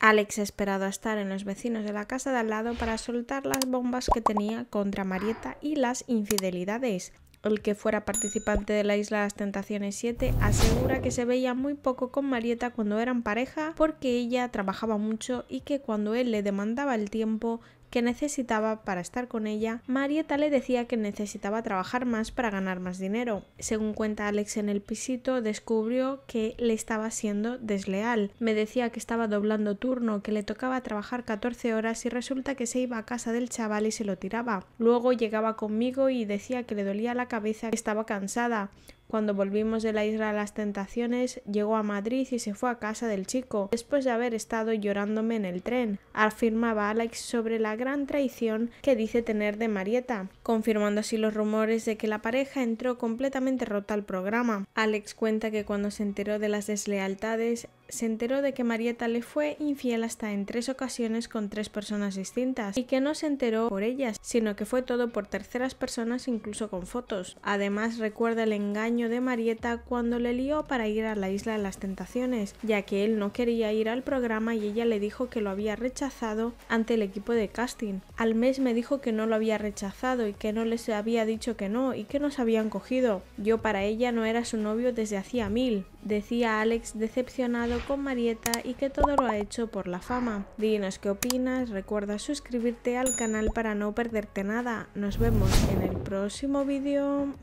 Alex esperado estar en los vecinos de la casa de al lado para soltar las bombas que tenía contra Marieta y las infidelidades. El que fuera participante de la Isla de las Tentaciones 7 asegura que se veía muy poco con Marieta cuando eran pareja porque ella trabajaba mucho y que cuando él le demandaba el tiempo que necesitaba para estar con ella, Marieta le decía que necesitaba trabajar más para ganar más dinero. Según cuenta Alex en el pisito, descubrió que le estaba siendo desleal. Me decía que estaba doblando turno, que le tocaba trabajar 14 horas y resulta que se iba a casa del chaval y se lo tiraba. Luego llegaba conmigo y decía que le dolía la cabeza, que estaba cansada. Cuando volvimos de la isla a las tentaciones, llegó a Madrid y se fue a casa del chico, después de haber estado llorándome en el tren, afirmaba Alex sobre la gran traición que dice tener de Marieta, confirmando así los rumores de que la pareja entró completamente rota al programa. Alex cuenta que cuando se enteró de las deslealtades, se enteró de que Marieta le fue infiel hasta en tres ocasiones con tres personas distintas y que no se enteró por ellas, sino que fue todo por terceras personas incluso con fotos. Además recuerda el engaño de Marieta cuando le lió para ir a la isla de las tentaciones, ya que él no quería ir al programa y ella le dijo que lo había rechazado ante el equipo de casting. Al mes me dijo que no lo había rechazado y que no les había dicho que no y que nos habían cogido. Yo para ella no era su novio desde hacía mil, decía Alex decepcionado con Marieta y que todo lo ha hecho por la fama. Dinos qué opinas, recuerda suscribirte al canal para no perderte nada. Nos vemos en el próximo vídeo.